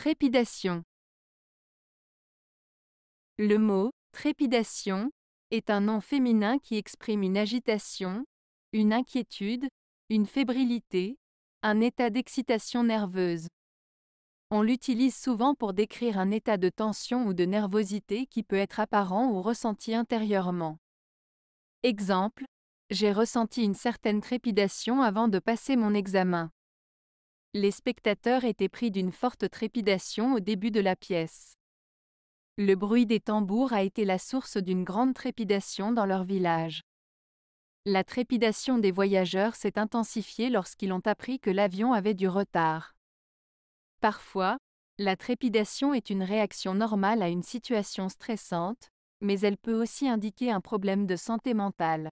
Trépidation Le mot trépidation est un nom féminin qui exprime une agitation, une inquiétude, une fébrilité, un état d'excitation nerveuse. On l'utilise souvent pour décrire un état de tension ou de nervosité qui peut être apparent ou ressenti intérieurement. Exemple, j'ai ressenti une certaine trépidation avant de passer mon examen. Les spectateurs étaient pris d'une forte trépidation au début de la pièce. Le bruit des tambours a été la source d'une grande trépidation dans leur village. La trépidation des voyageurs s'est intensifiée lorsqu'ils ont appris que l'avion avait du retard. Parfois, la trépidation est une réaction normale à une situation stressante, mais elle peut aussi indiquer un problème de santé mentale.